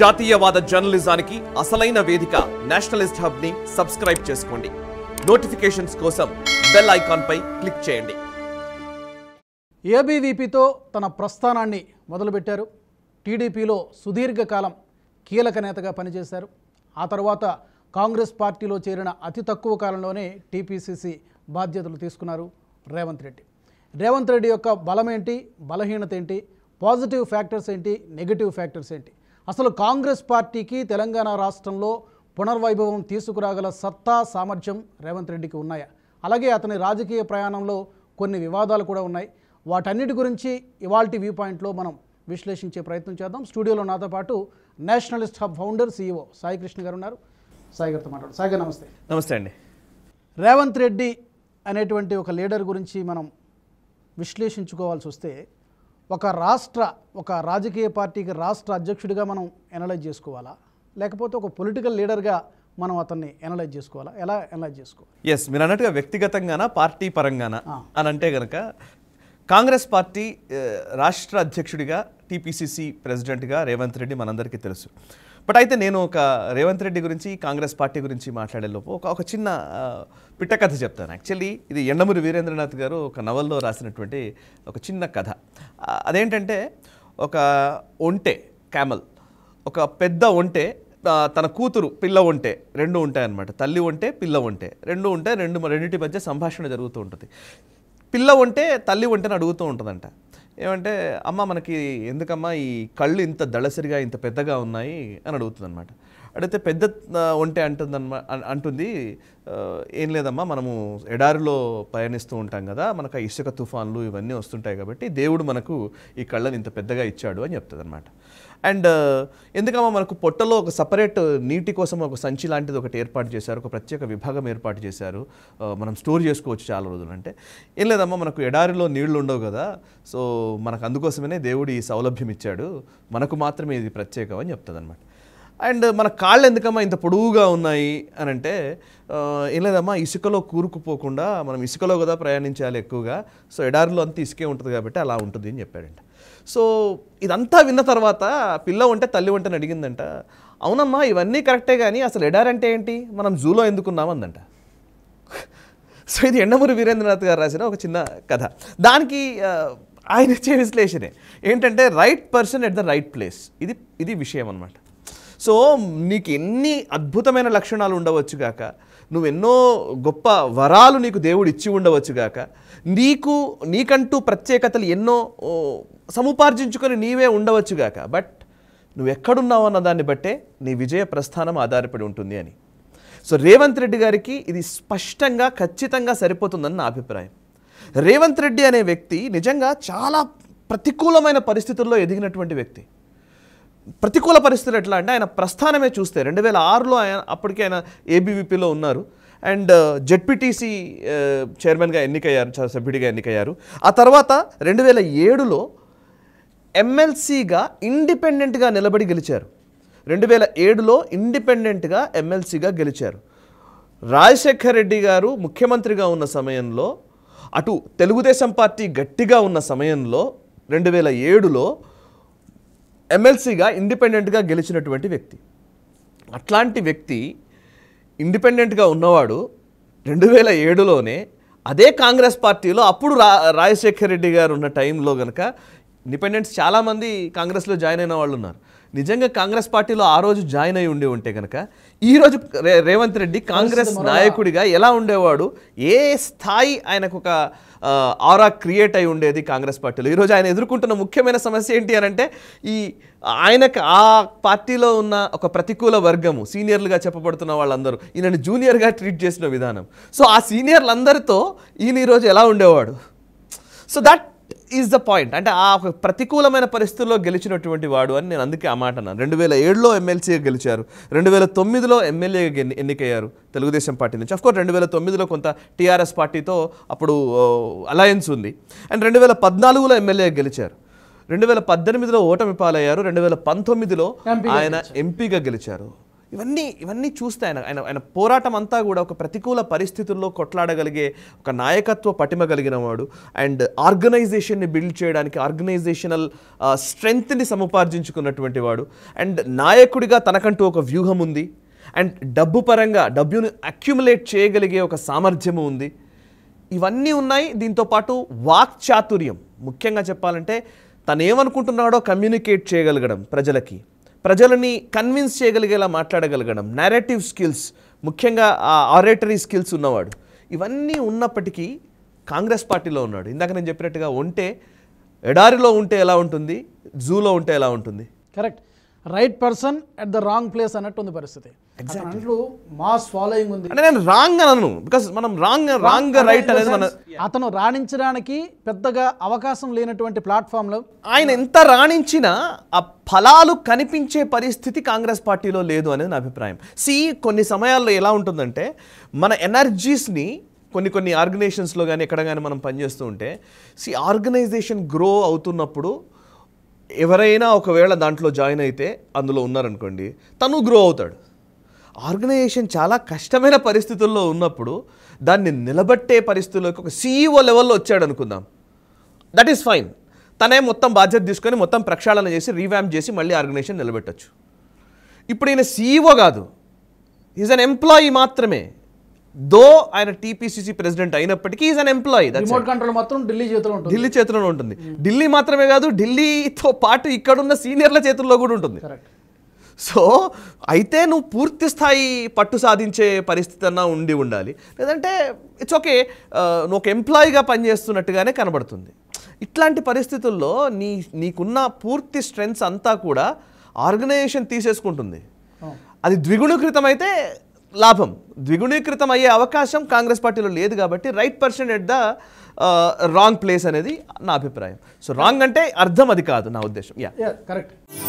జాతీయవాద జర్నలిజానికి అసలైన వేదిక నేషనలిస్ట్ హబ్ ని సబ్స్క్రైబ్ చేసుకోండి నోటిఫికేషన్స్ కోసం బెల్ ఐకాన్ పై క్లిక్ చేయండి ఏబీవీపీతో తన ప్రస్థానాన్ని మొదలుపెట్టారు టీడీపీలో సుదీర్ఘకాలం కీలక నేతగా పనిచేశారు ఆ తర్వాత కాంగ్రెస్ పార్టీలో చేరిన అతి తక్కువ కాలంలోనే టీపీసీసీ బాధ్యతలు తీసుకున్నారు రేవంత్ రెడ్డి రేవంత్ రెడ్డి యొక్క బలమేంటి బలహీనత ఏంటి పాజిటివ్ ఫ్యాక్టర్స్ ఏంటి నెగిటివ్ ఫ్యాక్టర్స్ ఏంటి అసలు కాంగ్రెస్ పార్టీకి తెలంగాణ రాష్ట్రంలో పునర్వైభవం తీసుకురాగల సత్తా సామర్థ్యం రేవంత్ రెడ్డికి ఉన్నాయా అలాగే అతని రాజకీయ ప్రయాణంలో కొన్ని వివాదాలు కూడా ఉన్నాయి వాటన్నిటి గురించి ఇవాల్టి వ్యూ పాయింట్లో మనం విశ్లేషించే ప్రయత్నం చేద్దాం స్టూడియోలో నాతో పాటు nationalist hub founder CEO Sai Krishna garu ఉన్నారు సాయి గారితో మాట్లాడు సాయి గారు నమస్తే నమస్తే అండి రేవంత్ రెడ్డి అనేటువంటి ఒక లీడర్ గురించి మనం విశ్లేషించుకోవాల్సి వస్తే ఒక రాష్ట్ర ఒక రాజకీయ పార్టీకి రాష్ట్ర అధ్యక్షుడిగా మనం ఎనలైజ్ చేసుకోవాలా లేకపోతే ఒక పొలిటికల్ లీడర్గా మనం అతన్ని ఎనలైజ్ చేసుకోవాలా ఎలా ఎనలైజ్ చేసుకోవాలి ఎస్ మీరు అన్నట్టుగా వ్యక్తిగతంగానా పార్టీ పరంగానా అని అంటే కనుక కాంగ్రెస్ పార్టీ రాష్ట్ర అధ్యక్షుడిగా టీపీసీసీ ప్రెసిడెంట్గా రేవంత్ రెడ్డి మనందరికీ తెలుసు బట్ అయితే నేను ఒక రేవంత్ రెడ్డి గురించి కాంగ్రెస్ పార్టీ గురించి మాట్లాడేలోపు ఒక ఒక చిన్న పిట్ట కథ చెప్తాను యాక్చువల్లీ ఇది ఎండమూరి వీరేంద్రనాథ్ గారు ఒక నవల్లో రాసినటువంటి ఒక చిన్న కథ అదేంటంటే ఒక ఒంటె క్యామల్ ఒక పెద్ద ఒంటె తన కూతురు పిల్ల ఒంటే రెండు ఉంటాయన్నమాట తల్లి ఒంటే పిల్ల ఒంటే రెండు ఉంటే రెండు రెండింటి మధ్య సంభాషణ జరుగుతూ ఉంటుంది పిల్ల ఒంటే తల్లి ఒంటని అడుగుతూ ఉంటుందంట ఏమంటే అమ్మ మనకి ఎందుకమ్మా ఈ కళ్ళు ఇంత దళసరిగా ఇంత పెద్దగా ఉన్నాయి అని అడుగుతుంది అనమాట అడిగితే పెద్ద ఒంటే అంటుందన్నమా అంటుంది ఏం లేదమ్మా మనము ఎడారిలో పయనిస్తూ ఉంటాం కదా మనకు ఆ ఇసుక తుఫాన్లు ఇవన్నీ వస్తుంటాయి కాబట్టి దేవుడు మనకు ఈ కళ్ళను ఇంత పెద్దగా ఇచ్చాడు అని చెప్తుంది అనమాట అండ్ ఎందుకమ్మా మనకు పొట్టలో ఒక సపరేట్ నీటి కోసం ఒక సంచి లాంటిది ఒకటి ఏర్పాటు చేశారు ఒక ప్రత్యేక విభాగం ఏర్పాటు చేశారు మనం స్టోర్ చేసుకోవచ్చు చాలా రోజులు అంటే ఏం లేదమ్మా మనకు ఎడారిలో నీళ్లు ఉండవు కదా సో మనకు అందుకోసమనే దేవుడు ఈ సౌలభ్యం ఇచ్చాడు మనకు మాత్రమే ఇది ప్రత్యేకం అని చెప్తుంది అనమాట అండ్ మన కాళ్ళు ఎందుకమ్మా ఇంత పొడువుగా ఉన్నాయి అని అంటే ఏం లేదమ్మా ఇసుకలో కూరుకుపోకుండా మనం ఇసుకలో కదా ప్రయాణించాలి ఎక్కువగా సో ఎడారిలో అంతా ఇసుకే ఉంటుంది కాబట్టి అలా ఉంటుంది అని చెప్పాడంట సో ఇదంతా విన్న తర్వాత పిల్ల ఉంటే తల్లి అని అడిగిందంట అవునమ్మా ఇవన్నీ కరెక్టే కానీ అసలు ఎడార్ అంటే ఏంటి మనం జూలో ఎందుకున్నాం అందంట సో ఇది ఎండమూరి వీరేంద్రనాథ్ గారు రాసిన ఒక చిన్న కథ దానికి ఆయన ఇచ్చే విశ్లేషణే ఏంటంటే right person at the right place ఇది ఇది విషయం అనమాట సో నీకు ఎన్ని అద్భుతమైన లక్షణాలు ఉండవచ్చు కాక నువ్వెన్నో గొప్ప వరాలు నీకు దేవుడు ఇచ్చి ఉండవచ్చుగాక నీకు నీకంటూ ప్రత్యేకతలు ఎన్నో సముపార్జించుకొని నీవే ఉండవచ్చుగాక బట్ నువ్వు ఎక్కడున్నావు అన్న దాన్ని బట్టే నీ విజయ ప్రస్థానం ఆధారపడి ఉంటుంది అని సో రేవంత్ రెడ్డి గారికి ఇది స్పష్టంగా ఖచ్చితంగా సరిపోతుందని నా అభిప్రాయం రేవంత్ రెడ్డి అనే వ్యక్తి నిజంగా చాలా ప్రతికూలమైన పరిస్థితుల్లో ఎదిగినటువంటి వ్యక్తి ప్రతికూల పరిస్థితులు ఎట్లా అంటే ఆయన ప్రస్థానమే చూస్తే రెండు వేల ఆరులో ఆయన అప్పటికే ఆయన ఏబీవీపీలో ఉన్నారు అండ్ జెడ్పీటీసీ uh, uh, చైర్మన్గా ఎన్నికయ్యారు సభ్యుడిగా ఎన్నికయ్యారు ఆ తర్వాత రెండు వేల ఏడులో ఎమ్మెల్సీగా ఇండిపెండెంట్గా నిలబడి గెలిచారు రెండు వేల ఏడులో ఇండిపెండెంట్గా ఎమ్మెల్సీగా గెలిచారు రాజశేఖర్ రెడ్డి గారు ముఖ్యమంత్రిగా ఉన్న సమయంలో అటు తెలుగుదేశం పార్టీ గట్టిగా ఉన్న సమయంలో రెండు వేల ఏడులో ఎమ్మెల్సీగా ఇండిపెండెంట్గా గెలిచినటువంటి వ్యక్తి అట్లాంటి వ్యక్తి ఇండిపెండెంట్గా ఉన్నవాడు రెండు వేల ఏడులోనే అదే కాంగ్రెస్ పార్టీలో అప్పుడు రా రాజశేఖర్ రెడ్డి గారు ఉన్న టైంలో కనుక ఇండిపెండెంట్స్ చాలామంది కాంగ్రెస్లో జాయిన్ అయిన వాళ్ళు ఉన్నారు నిజంగా కాంగ్రెస్ పార్టీలో ఆ రోజు జాయిన్ అయి ఉండి ఉంటే కనుక ఈరోజు రేవంత్ రెడ్డి కాంగ్రెస్ నాయకుడిగా ఎలా ఉండేవాడు ఏ స్థాయి ఆయనకు ఒక ఆరా క్రియేట్ అయి ఉండేది కాంగ్రెస్ పార్టీలో ఈరోజు ఆయన ఎదుర్కొంటున్న ముఖ్యమైన సమస్య ఏంటి అని అంటే ఈ ఆయనకు ఆ పార్టీలో ఉన్న ఒక ప్రతికూల వర్గము సీనియర్లుగా చెప్పబడుతున్న వాళ్ళందరూ ఈయనని జూనియర్గా ట్రీట్ చేసిన విధానం సో ఆ సీనియర్లందరితో ఈయన ఈరోజు ఎలా ఉండేవాడు so that is the point అంటే ఆ ప్రతికూలమైన పరిస్థితుల్లో గెలిచినటువంటి వాడు అని నేను అందుకే ఆ మాట అన్నాను రెండు వేల ఏడులో ఎమ్మెల్సీగా గెలిచారు రెండు వేల తొమ్మిదిలో ఎమ్మెల్యేగా ఎన్నికయ్యారు తెలుగుదేశం పార్టీ నుంచి అఫ్కోర్స్ రెండు వేల తొమ్మిదిలో కొంత టీఆర్ఎస్ పార్టీతో అప్పుడు అలయన్స్ ఉంది అండ్ రెండు వేల పద్నాలుగులో ఎమ్మెల్యేగా గెలిచారు రెండు వేల పద్దెనిమిదిలో ఓటమి పాలయ్యారు రెండు వేల పంతొమ్మిదిలో ఆయన ఎంపీగా గెలిచారు ఇవన్నీ ఇవన్నీ చూస్తే ఆయన ఆయన ఆయన పోరాటం అంతా కూడా ఒక ప్రతికూల పరిస్థితుల్లో కొట్లాడగలిగే ఒక నాయకత్వ పటిమ కలిగిన వాడు అండ్ ఆర్గనైజేషన్ని బిల్డ్ చేయడానికి ఆర్గనైజేషనల్ స్ట్రెంగ్త్ని సముపార్జించుకున్నటువంటి వాడు అండ్ నాయకుడిగా తనకంటూ ఒక వ్యూహం ఉంది అండ్ డబ్బు పరంగా డబ్బును అక్యుములేట్ చేయగలిగే ఒక సామర్థ్యము ఉంది ఇవన్నీ ఉన్నాయి దీంతోపాటు వాక్చాతుర్యం ముఖ్యంగా చెప్పాలంటే తనేమనుకుంటున్నాడో కమ్యూనికేట్ చేయగలగడం ప్రజలకి ప్రజలని కన్విన్స్ చేయగలిగేలా మాట్లాడగలగడం నేరేటివ్ స్కిల్స్ ముఖ్యంగా ఆ ఆరేటరీ స్కిల్స్ ఉన్నవాడు ఇవన్నీ ఉన్నప్పటికీ కాంగ్రెస్ పార్టీలో ఉన్నాడు ఇందాక నేను చెప్పినట్టుగా ఉంటే ఎడారిలో ఉంటే ఎలా ఉంటుంది జూలో ఉంటే ఎలా ఉంటుంది correct right person at the wrong place అన్నట్టు ఉంది పరిస్థితి ఫాలోయింగ్ ఉంది అంటే బికాస్ మనం రైట్ అనేది మన అతను రాణించడానికి పెద్దగా అవకాశం లేనటువంటి ప్లాట్ఫామ్లో ఆయన ఎంత రాణించినా ఆ ఫలాలు కనిపించే పరిస్థితి కాంగ్రెస్ పార్టీలో లేదు అనేది నా అభిప్రాయం సి కొన్ని సమయాల్లో ఎలా ఉంటుందంటే మన ఎనర్జీస్ని కొన్ని కొన్ని ఆర్గనైజేషన్స్లో కానీ ఎక్కడ కానీ మనం పనిచేస్తూ ఉంటే సి ఆర్గనైజేషన్ గ్రో అవుతున్నప్పుడు ఎవరైనా ఒకవేళ దాంట్లో జాయిన్ అయితే అందులో ఉన్నారనుకోండి తను గ్రో అవుతాడు ఆర్గనైజేషన్ చాలా కష్టమైన పరిస్థితుల్లో ఉన్నప్పుడు దాన్ని నిలబట్టే పరిస్థితుల్లోకి ఒక సీఈఓ e లెవెల్లో వచ్చాడు అనుకుందాం దట్ ఈస్ ఫైన్ తనే మొత్తం బాధ్యత తీసుకొని మొత్తం ప్రక్షాళన చేసి రీవ్యామ్ చేసి మళ్ళీ ఆర్గనైజేషన్ నిలబెట్టచ్చు ఇప్పుడు ఈయన సీఈఓ e కాదు ఈజ్ అన్ ఎంప్లాయీ మాత్రమే దో ఆయన టీపీసీసీ ప్రెసిడెంట్ అయినప్పటికీ is an employee remote control మాత్రం ఢిల్లీ చేతిలో ఉంటుంది ఢిల్లీ చేతిలో ఉంటుంది ఢిల్లీ మాత్రమే కాదు ఢిల్లీతో పాటు ఇక్కడున్న సీనియర్ల చేతుల్లో కూడా ఉంటుంది సో అయితే నువ్వు పూర్తి స్థాయి పట్టు సాధించే పరిస్థితి అన్నా ఉండి ఉండాలి లేదంటే ఇట్స్ ఓకే నువ్వు ఒక ఎంప్లాయీగా పనిచేస్తున్నట్టుగానే కనబడుతుంది ఇట్లాంటి పరిస్థితుల్లో నీ నీకున్న పూర్తి స్ట్రెంగ్స్ అంతా కూడా ఆర్గనైజేషన్ తీసేసుకుంటుంది అది ద్విగుణీకృతమైతే లాభం ద్విగుణీకృతం అయ్యే అవకాశం కాంగ్రెస్ పార్టీలో లేదు కాబట్టి right person at the wrong place అనేది నా అభిప్రాయం సో రాంగ్ అంటే అర్థం అది కాదు నా ఉద్దేశం యా కరెక్ట్